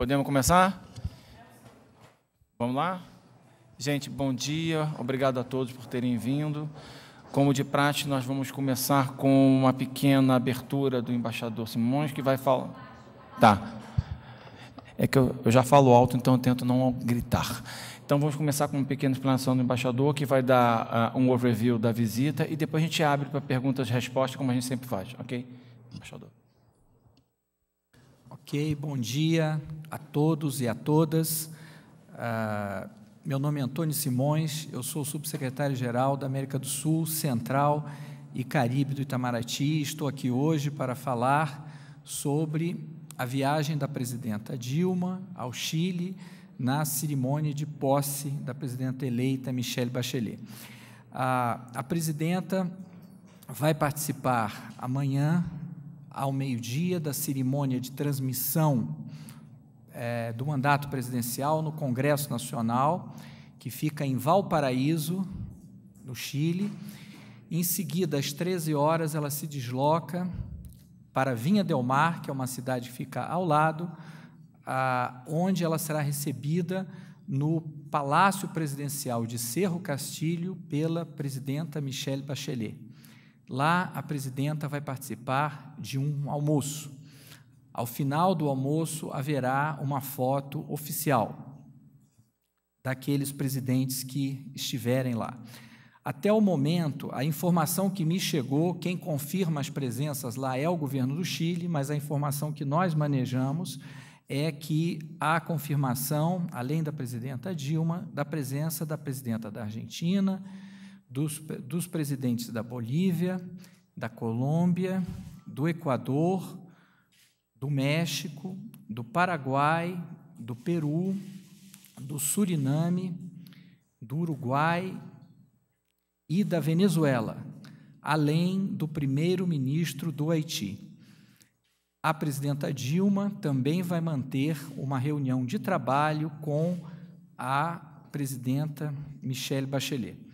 Podemos começar? Vamos lá? Gente, bom dia, obrigado a todos por terem vindo. Como de praxe, nós vamos começar com uma pequena abertura do embaixador Simões, que vai falar. Tá. É que eu, eu já falo alto, então eu tento não gritar. Então vamos começar com uma pequena explanação do embaixador, que vai dar uh, um overview da visita, e depois a gente abre para perguntas e respostas, como a gente sempre faz, ok? Embaixador. Ok, bom dia a todos e a todas. Uh, meu nome é Antônio Simões, eu sou subsecretário-geral da América do Sul, Central e Caribe do Itamaraty. Estou aqui hoje para falar sobre a viagem da presidenta Dilma ao Chile na cerimônia de posse da presidenta eleita Michelle Bachelet. Uh, a presidenta vai participar amanhã ao meio-dia da cerimônia de transmissão é, do mandato presidencial no Congresso Nacional, que fica em Valparaíso, no Chile. Em seguida, às 13 horas, ela se desloca para Vinha Del Mar, que é uma cidade que fica ao lado, a, onde ela será recebida no Palácio Presidencial de Cerro Castilho pela presidenta Michelle Bachelet. Lá a presidenta vai participar de um almoço. Ao final do almoço haverá uma foto oficial daqueles presidentes que estiverem lá. Até o momento, a informação que me chegou, quem confirma as presenças lá é o governo do Chile, mas a informação que nós manejamos é que há confirmação, além da presidenta Dilma, da presença da presidenta da Argentina, dos, dos presidentes da Bolívia, da Colômbia, do Equador, do México, do Paraguai, do Peru, do Suriname, do Uruguai e da Venezuela, além do primeiro-ministro do Haiti. A presidenta Dilma também vai manter uma reunião de trabalho com a presidenta Michelle Bachelet.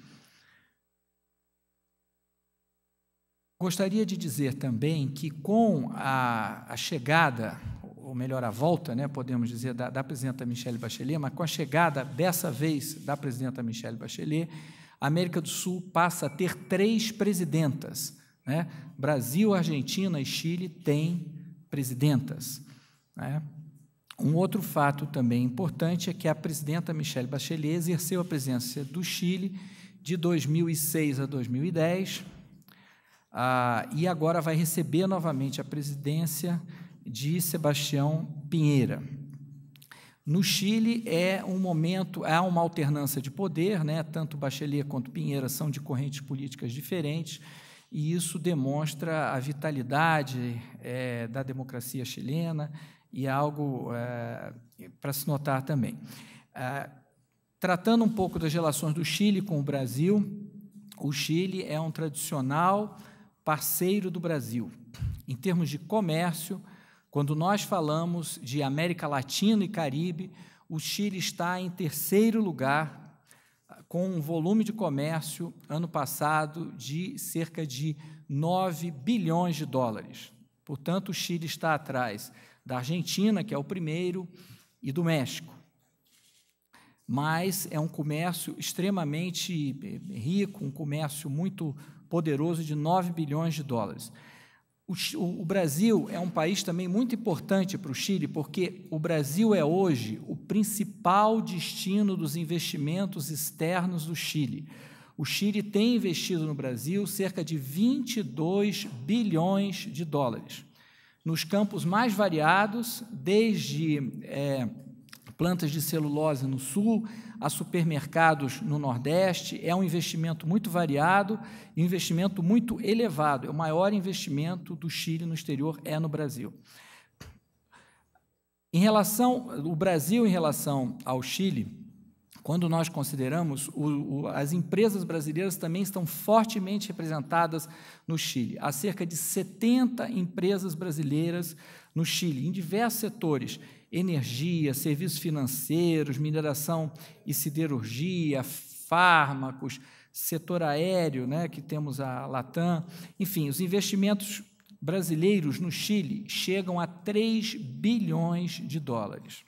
Gostaria de dizer também que, com a, a chegada, ou melhor, a volta, né, podemos dizer, da, da, presidenta Michelle Bachelet, mas com a chegada, dessa vez, da presidenta Michelle Bachelet, a América do Sul passa a ter três presidentas. Né? Brasil, Argentina e Chile têm presidentas. Né? Um outro fato também importante é que a presidenta Michelle Bachelet exerceu a presidência do Chile de 2006 a 2010 ah, e agora vai receber novamente a presidência de Sebastião Pinheira. No Chile é um momento, há uma alternância de poder, né? tanto Bachelet quanto Pinheira são de correntes políticas diferentes, e isso demonstra a vitalidade é, da democracia chilena e algo é, para se notar também. É, tratando um pouco das relações do Chile com o Brasil, o Chile é um tradicional parceiro do Brasil. Em termos de comércio, quando nós falamos de América Latina e Caribe, o Chile está em terceiro lugar, com um volume de comércio ano passado de cerca de 9 bilhões de dólares. Portanto, o Chile está atrás da Argentina, que é o primeiro, e do México. Mas é um comércio extremamente eh, rico, um comércio muito poderoso de 9 bilhões de dólares. O, o, Brasil é um país também muito importante para o Chile, porque o Brasil é hoje o principal destino dos investimentos externos do Chile. O Chile tem investido no Brasil cerca de 22 bilhões de dólares, nos campos mais variados, desde. É, plantas de celulose no sul, a supermercados no nordeste. É um investimento muito variado, investimento muito elevado. É o maior investimento do Chile no exterior é no Brasil. Em relação o Brasil em relação ao Chile, quando nós consideramos, o, o, as empresas brasileiras também estão fortemente representadas no Chile. Há cerca de 70 empresas brasileiras no Chile, em diversos setores energia, serviços financeiros, mineração e siderurgia, fármacos, setor aéreo, né, que temos a Latam. Enfim, os investimentos brasileiros no Chile chegam a 3 bilhões de dólares.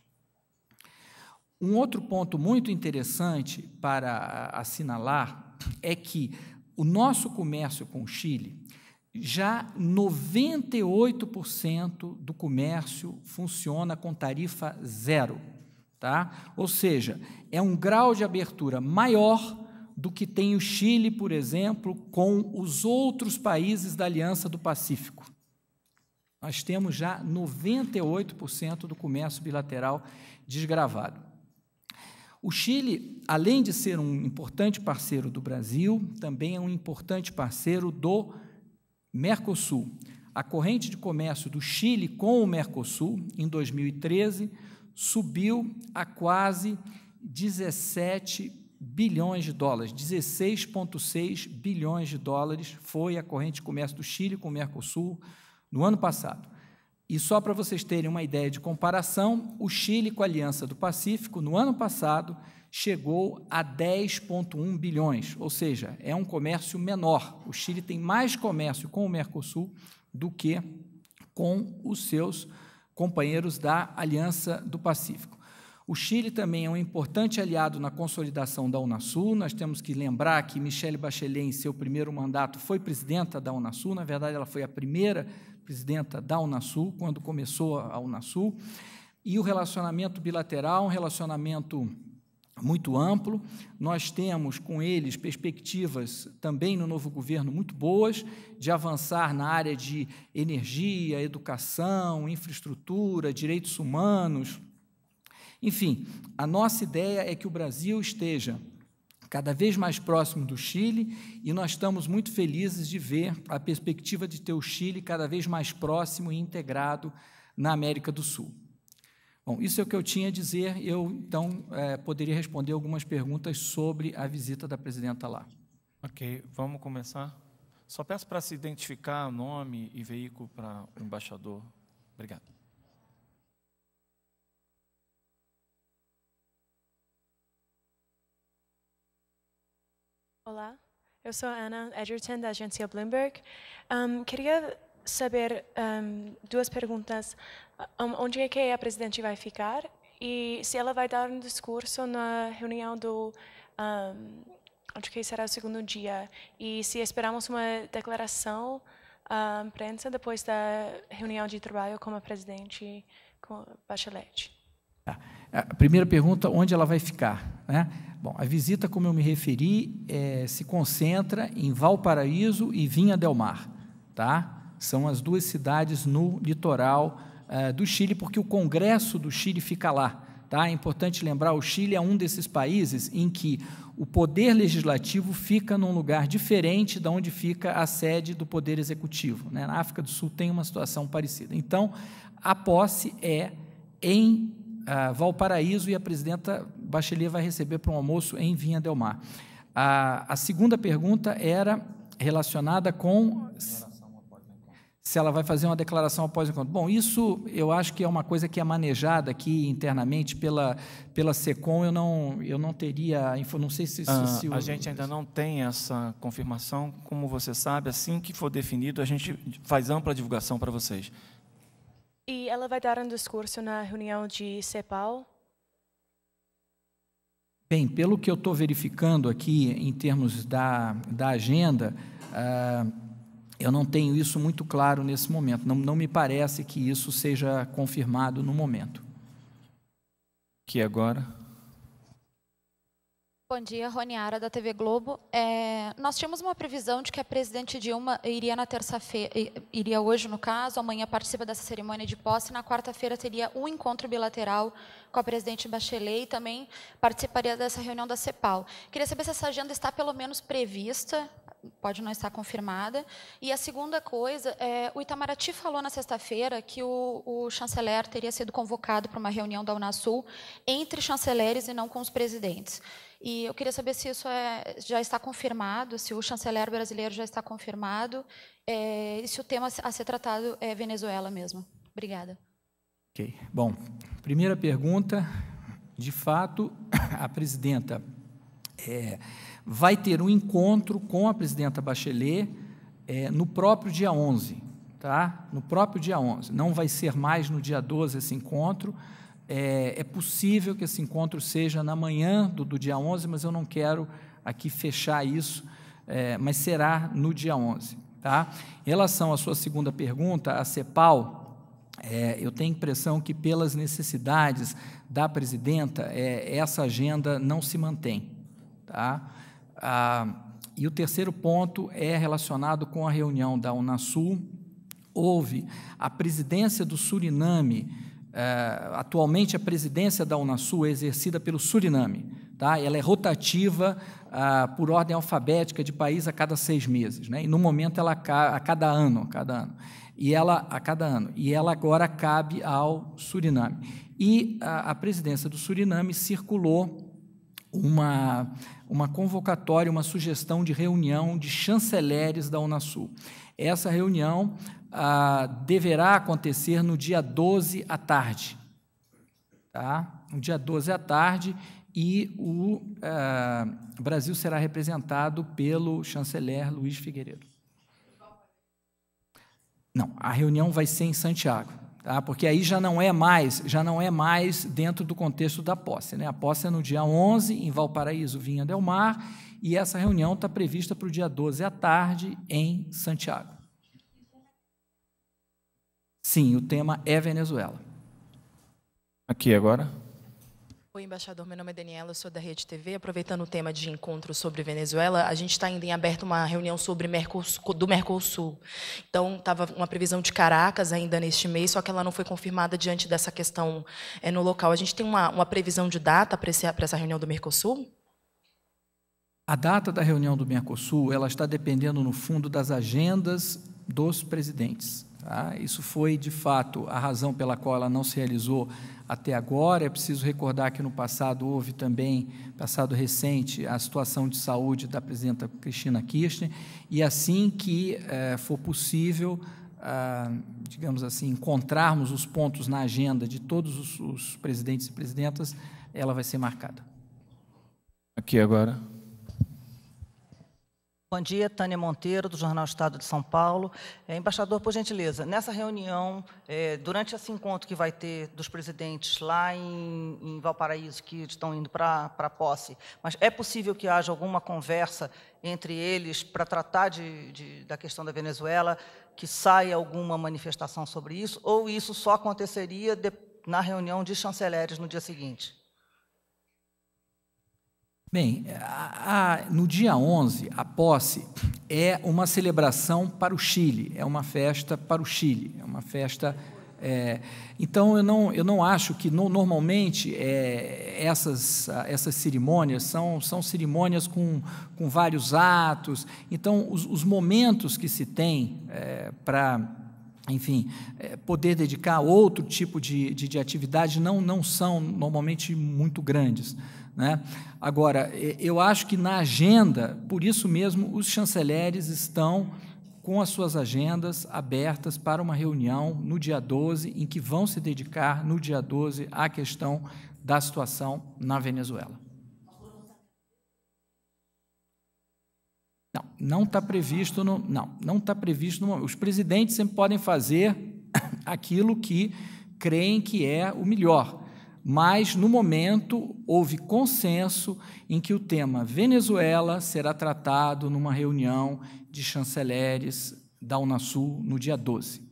Um outro ponto muito interessante para assinalar é que o nosso comércio com o Chile já 98% do comércio funciona com tarifa zero. Tá? Ou seja, é um grau de abertura maior do que tem o Chile, por exemplo, com os outros países da Aliança do Pacífico. Nós temos já 98% do comércio bilateral desgravado. O Chile, além de ser um importante parceiro do Brasil, também é um importante parceiro do Brasil Mercosul. A corrente de comércio do Chile com o Mercosul, em 2013, subiu a quase 17 bilhões de dólares. 16,6 bilhões de dólares foi a corrente de comércio do Chile com o Mercosul no ano passado. E só para vocês terem uma ideia de comparação, o Chile com a Aliança do Pacífico, no ano passado, chegou a 10,1 bilhões, ou seja, é um comércio menor. O Chile tem mais comércio com o Mercosul do que com os seus companheiros da Aliança do Pacífico. O Chile também é um importante aliado na consolidação da Unasul. Nós temos que lembrar que Michelle Bachelet, em seu primeiro mandato, foi presidenta da Unasul. Na verdade, ela foi a primeira presidenta da Unasul, quando começou a Unasul. E o relacionamento bilateral, é um relacionamento muito amplo. Nós temos com eles perspectivas também no novo governo muito boas de avançar na área de energia, educação, infraestrutura, direitos humanos. Enfim, a nossa ideia é que o Brasil esteja cada vez mais próximo do Chile e nós estamos muito felizes de ver a perspectiva de ter o Chile cada vez mais próximo e integrado na América do Sul. Bom, isso é o que eu tinha a dizer. Eu, então, é, poderia responder algumas perguntas sobre a visita da presidenta lá. Ok, vamos começar. Só peço para se identificar nome e veículo para o embaixador. Obrigado. Olá, eu sou Ana Edgerton, da agência Bloomberg. Um, queria saber um, duas perguntas onde é que a presidente vai ficar e se ela vai dar um discurso na reunião do um, acho que será o segundo dia e se esperamos uma declaração à imprensa depois da reunião de trabalho com a presidente com Bachelet. Tá. A primeira pergunta, onde ela vai ficar? Né? Bom, a visita, como eu me referi, é, se concentra em Valparaíso e Vinha Del Mar, tá? São as duas cidades no litoral eh, do Chile, porque o Congresso do Chile fica lá. Tá? É importante lembrar, o Chile é um desses países em que o poder legislativo fica num lugar diferente da onde fica a sede do poder executivo. Né? Na África do Sul tem uma situação parecida. Então, a posse é em uh, Valparaíso e a presidenta Bachelet vai receber para um almoço em Vinha Del Mar. Uh, a segunda pergunta era relacionada com... Senhora se ela vai fazer uma declaração após o encontro. Bom, isso eu acho que é uma coisa que é manejada aqui internamente pela, pela SECOM. Eu não, eu não teria. Não sei se. Ah, se o... a gente ainda não tem essa confirmação. Como você sabe, assim que for definido, a gente faz ampla divulgação para vocês. E ela vai dar um discurso na reunião de CEPAL? Bem, pelo que eu estou verificando aqui em termos da, da agenda. Ah, eu não tenho isso muito claro nesse momento, não, não me parece que isso seja confirmado no momento. Que agora. Bom dia, Roniara, da TV Globo. É, nós tínhamos uma previsão de que a presidente Dilma iria na terça-feira, iria hoje, no caso, amanhã participa dessa cerimônia de posse, na quarta-feira teria um encontro bilateral com a presidente Bachelet e também participaria dessa reunião da CEPAL. Queria saber se essa agenda está pelo menos prevista pode não estar confirmada. E a segunda coisa, é, o Itamaraty falou na sexta-feira que o, o, chanceler teria sido convocado para uma reunião da Unasul entre chanceleres e não com os presidentes. E eu queria saber se isso é, já está confirmado, se o chanceler brasileiro já está confirmado é, e se o tema a ser tratado é Venezuela mesmo. Obrigada. Ok. Bom, primeira pergunta. De fato, a presidenta é, vai ter um encontro com a presidenta Bachelet é, no próprio dia 11, tá? No próprio dia 11. Não vai ser mais no dia 12 esse encontro. É, é possível que esse encontro seja na manhã do, do, dia 11, mas eu não quero aqui fechar isso, é, mas será no dia 11, tá? Em relação à sua segunda pergunta, a CEPAL, é, eu tenho a impressão que, pelas necessidades da presidenta, é, essa agenda não se mantém. Tá? Ah, e o terceiro ponto é relacionado com a reunião da Unasul. Houve a presidência do Suriname, eh, atualmente a presidência da Unasul é exercida pelo Suriname. Tá? Ela é rotativa ah, por ordem alfabética de país a cada seis meses. Né? E no momento ela a cada ano, cada ano. E ela a cada ano. E ela agora cabe ao Suriname. E a, a presidência do Suriname circulou uma uma convocatória, uma sugestão de reunião de chanceleres da Unasul. Essa reunião ah, deverá acontecer no dia 12 à tarde. Tá? No dia 12 à tarde, e o ah, Brasil será representado pelo chanceler Luiz Figueiredo. Não, a reunião vai ser em Santiago tá? porque aí já não é mais, já não é mais dentro do contexto da posse. Né? A posse é no dia 11, em Valparaíso, Vinha Del Mar, e essa reunião está prevista para o dia 12 à tarde, em Santiago. Sim, o tema é Venezuela. Aqui agora. Oi, embaixador. Meu nome é Daniela, sou da Rede TV. Aproveitando o tema de encontro sobre Venezuela, a gente está ainda em aberto uma reunião sobre Mercosul, do Mercosul. Então, estava uma previsão de Caracas ainda neste mês, só que ela não foi confirmada diante dessa questão é, no local. A gente tem uma, uma previsão de data para essa reunião do Mercosul? A data da reunião do Mercosul ela está dependendo, no fundo, das agendas dos presidentes. Tá? Isso foi, de fato, a razão pela qual ela não se realizou até agora. É preciso recordar que no passado houve também, passado recente, a situação de saúde da presidenta Cristina Kirchner, e assim que eh, for possível, ah, digamos assim, encontrarmos os pontos na agenda de todos os, os presidentes e presidentas, ela vai ser marcada. Aqui agora. Bom dia, Tânia Monteiro, do Jornal Estado de São Paulo. É, embaixador, por gentileza, nessa reunião, é, durante esse encontro que vai ter dos presidentes lá em, em Valparaíso, que estão indo para a posse, mas é possível que haja alguma conversa entre eles para tratar de, de, da questão da Venezuela, que saia alguma manifestação sobre isso, ou isso só aconteceria de, na reunião de chanceleres no dia seguinte? Bem, a, a, no dia 11, a posse é uma celebração para o Chile, é uma festa para o Chile, é uma festa. É, então, eu não, eu não acho que no, normalmente é, essas, essas cerimônias são, são cerimônias com, com vários atos. Então, os, os momentos que se tem é, para enfim, é, poder dedicar outro tipo de, de, de, atividade não, não são normalmente muito grandes. Né? Agora, eu acho que na agenda, por isso mesmo, os chanceleres estão com as suas agendas abertas para uma reunião no dia 12, em que vão se dedicar no dia 12 à questão da situação na Venezuela. Não, não está previsto no. Não, não está previsto no. Os presidentes sempre podem fazer aquilo que creem que é o melhor. Mas, no momento, houve consenso em que o tema Venezuela será tratado numa reunião de chanceleres da Unasul no dia 12.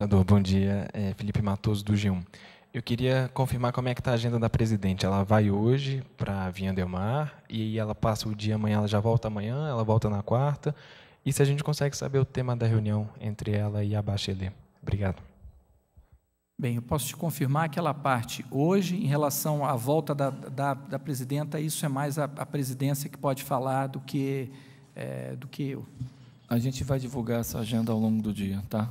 Senador, bom dia. É Felipe Matoso, do G1. Eu queria confirmar como é que está a agenda da presidente. Ela vai hoje para Vinha Del Mar e ela passa o dia amanhã, ela já volta amanhã, ela volta na quarta. E se a gente consegue saber o tema da reunião entre ela e a Bachelet. Obrigado. Bem, eu posso te confirmar aquela parte. Hoje, em relação à volta da, da, da presidenta, isso é mais a, a, presidência que pode falar do que, é, do que eu. A gente vai divulgar essa agenda ao longo do dia, tá?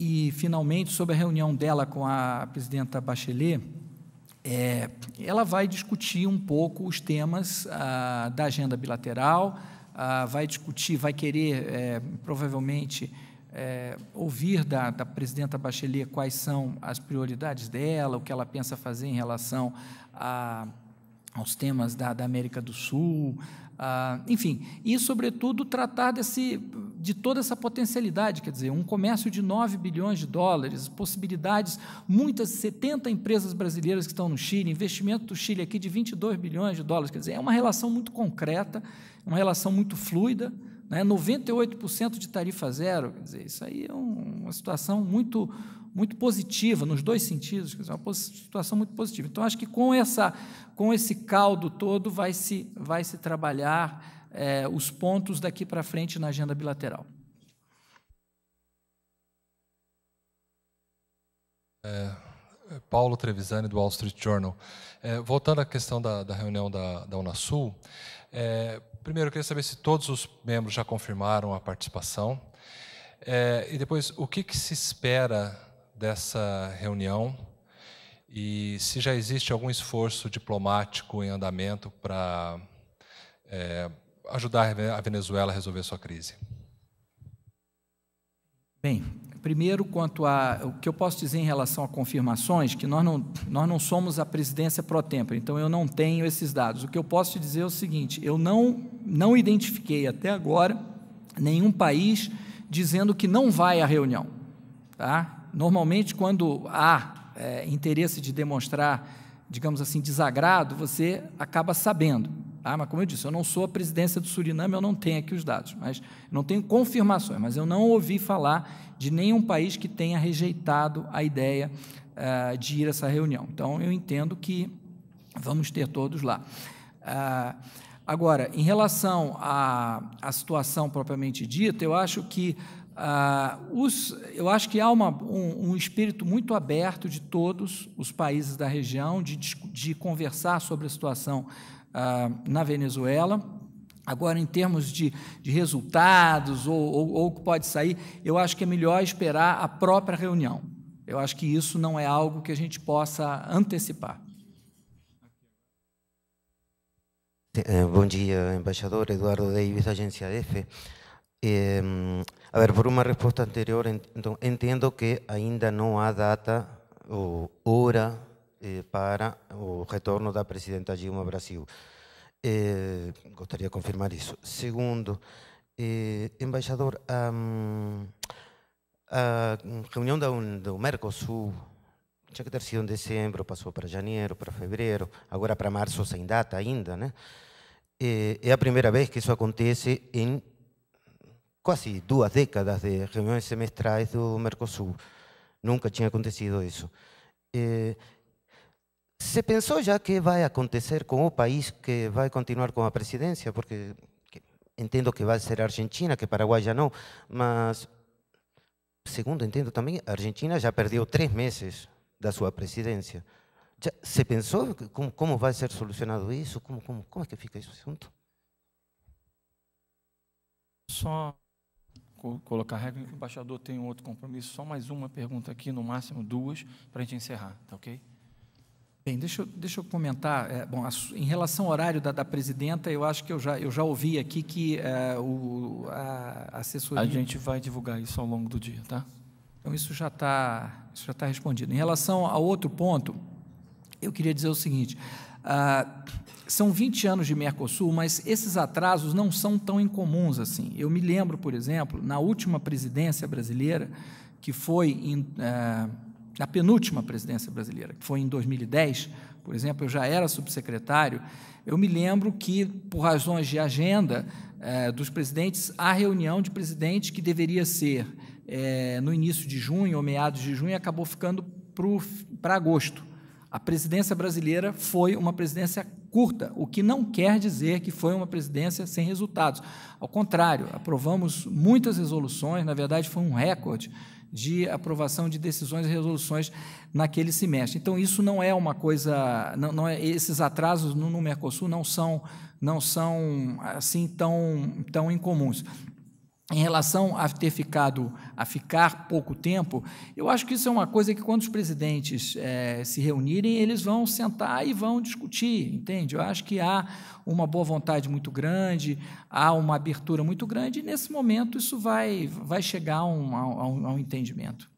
E, finalmente, sobre a reunião dela com a presidenta Bachelet, é, ela vai discutir um pouco os temas ah, da agenda bilateral, ah, vai discutir, vai querer, é, provavelmente, é, ouvir da, da, presidenta Bachelet quais são as prioridades dela, o que ela pensa fazer em relação a aos temas da, da América do Sul, ah, enfim, e, sobretudo, tratar desse, de toda essa potencialidade, quer dizer, um comércio de 9 bilhões de dólares, possibilidades, muitas 70 empresas brasileiras que estão no Chile, investimento do Chile aqui de 22 bilhões de dólares, quer dizer, é uma relação muito concreta, uma relação muito fluida, né, 98% de tarifa zero, quer dizer, isso aí é um, uma situação muito muito positiva nos dois sentidos, uma situação muito positiva. Então acho que com essa, com esse caldo todo vai se, vai se trabalhar é, os pontos daqui para frente na agenda bilateral. É, Paulo Trevisani do Wall Street Journal. É, voltando à questão da, da reunião da, da Unasul, é, primeiro eu queria saber se todos os membros já confirmaram a participação. É, e depois, o que, que se espera dessa reunião e se já existe algum esforço diplomático em andamento para é, ajudar a Venezuela a resolver sua crise. Bem, primeiro quanto a o que eu posso dizer em relação a confirmações, que nós não, nós não somos a presidência pro tempore, então eu não tenho esses dados. O que eu posso te dizer é o seguinte, eu não não identifiquei até agora nenhum país dizendo que não vai à reunião, tá? Normalmente, quando há é, interesse de demonstrar, digamos assim, desagrado, você acaba sabendo. Tá? Mas, como eu disse, eu não sou a presidência do Suriname, eu não tenho aqui os dados, mas não tenho confirmações. Mas eu não ouvi falar de nenhum país que tenha rejeitado a ideia é, de ir a essa reunião. Então, eu entendo que vamos ter todos lá. É, agora, em relação à, à situação propriamente dita, eu acho que ah, os, eu acho que há uma, um, um, espírito muito aberto de todos os países da região de, de conversar sobre a situação ah, na Venezuela. Agora, em termos de, de resultados ou o que pode sair, eu acho que é melhor esperar a própria reunião. Eu acho que isso não é algo que a gente possa antecipar. Eh, bom dia, embaixador Eduardo Davis, agência EFE. Eh, a ver, por uma resposta anterior, então, entendo que ainda não há data ou hora eh, para o retorno da presidenta Dilma ao Brasil. Eh, gostaria de confirmar isso. Segundo, eh, embaixador, a, a reunião da, do Mercosul tinha que ter sido em dezembro, passou para janeiro, para fevereiro, agora para março sem data ainda, né? Eh, é a primeira vez que isso acontece em Casi dos décadas de reuniones semestrales do Mercosur. Nunca tinha acontecido eso. Eh, se ya qué que a acontecer con o país que va a continuar con la presidencia? Porque entiendo que va a ser Argentina, que Paraguay ya no. mas, segundo entiendo también Argentina ya perdió tres meses de su presidencia. Ya se pensó cómo va a ser solucionado eso? ¿Cómo es cómo que fica ese asunto colocar regra, o embaixador tem um outro compromisso. Só mais uma pergunta aqui, no máximo duas, para a gente encerrar, tá ok? Bem, deixa eu, deixa eu comentar. É, bom, a, em relação ao horário da, da, presidenta, eu acho que eu já, eu já ouvi aqui que é, o, a assessoria. A gente vai divulgar isso ao longo do dia, tá? Então, isso já está tá respondido. Em relação a outro ponto, eu queria dizer o seguinte: ah, são 20 anos de Mercosul, mas esses atrasos não são tão incomuns assim. Eu me lembro, por exemplo, na última presidência brasileira, que foi em, é, na penúltima presidência brasileira, que foi em 2010, por exemplo, eu já era subsecretário, eu me lembro que, por razões de agenda é, dos presidentes, a reunião de presidente que deveria ser é, no início de junho ou meados de junho acabou ficando para agosto. A presidência brasileira foi uma presidência curta, o que não quer dizer que foi uma presidência sem resultados. Ao contrário, aprovamos muitas resoluções, na verdade, foi um recorde de aprovação de decisões e resoluções naquele semestre. Então, isso não é uma coisa. Não, não é, esses atrasos no, no Mercosul não são, não são assim tão, tão incomuns em relação a ter ficado, a ficar pouco tempo, eu acho que isso é uma coisa que quando os presidentes é, se reunirem, eles vão sentar e vão discutir, entende? Eu acho que há uma boa vontade muito grande, há uma abertura muito grande, e nesse momento isso vai, vai chegar a um, a um, a um entendimento.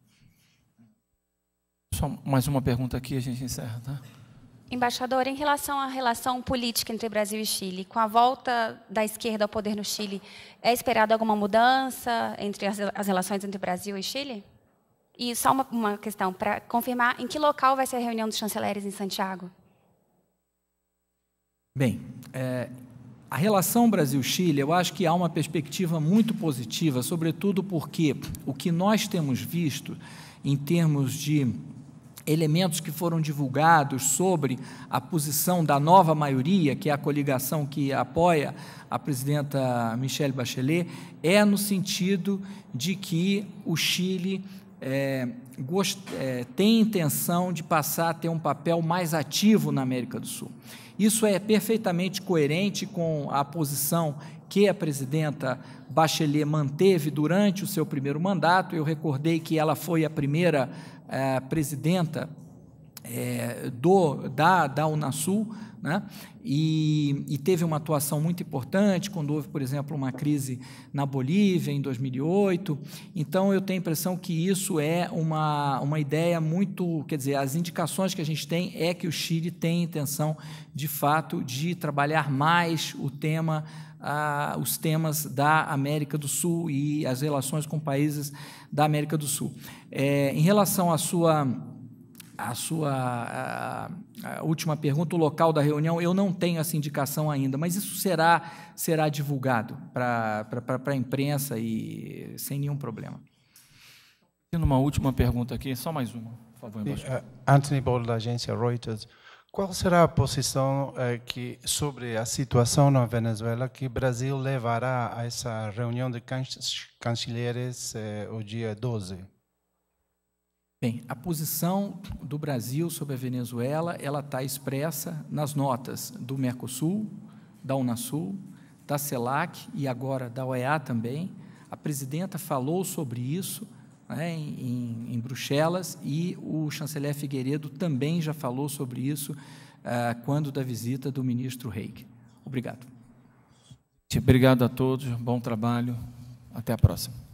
Só mais uma pergunta aqui, a gente encerra, tá? Embaixador, em relação à relação política entre Brasil e Chile, com a volta da esquerda ao poder no Chile, é esperada alguma mudança entre as, as relações entre Brasil e Chile? E só uma, uma questão, para confirmar, em que local vai ser a reunião dos chanceleres em Santiago? Bem, é, a relação Brasil-Chile, eu acho que há uma perspectiva muito positiva, sobretudo porque o que nós temos visto em termos de elementos que foram divulgados sobre a posição da nova maioria, que é a coligação que apoia a presidenta Michelle Bachelet, é no sentido de que o Chile é, gost, é, tem intenção de passar a ter um papel mais ativo na América do Sul. Isso é perfeitamente coerente com a posição que a presidenta Bachelet manteve durante o seu primeiro mandato. Eu recordei que ela foi a primeira é, presidenta é, do, da, da Unasul, né? E, e, teve uma atuação muito importante quando houve, por exemplo, uma crise na Bolívia em 2008. Então, eu tenho a impressão que isso é uma, uma ideia muito. Quer dizer, as indicações que a gente tem é que o Chile tem intenção, de fato, de trabalhar mais o tema ah, os temas da América do Sul e as relações com países da América do Sul. É, em relação à sua, à sua à, à última pergunta, o local da reunião, eu não tenho essa indicação ainda, mas isso será, será divulgado para a imprensa e sem nenhum problema. Tendo uma última pergunta aqui, só mais uma, por favor. Embaixo. Eh, Anthony Ball, da agência Reuters. Qual será a posição eh, que, sobre a situação na Venezuela que o Brasil levará a essa reunião de can eh, o dia 12? Bem, a posição do Brasil sobre a Venezuela ela está expressa nas notas do Mercosul, da Unasul, da CELAC e agora da OEA também. A presidenta falou sobre isso né, em, em, Bruxelas, e o chanceler Figueiredo também já falou sobre isso uh, quando da visita do ministro Reik. Obrigado. Obrigado a todos, bom trabalho, até a próxima.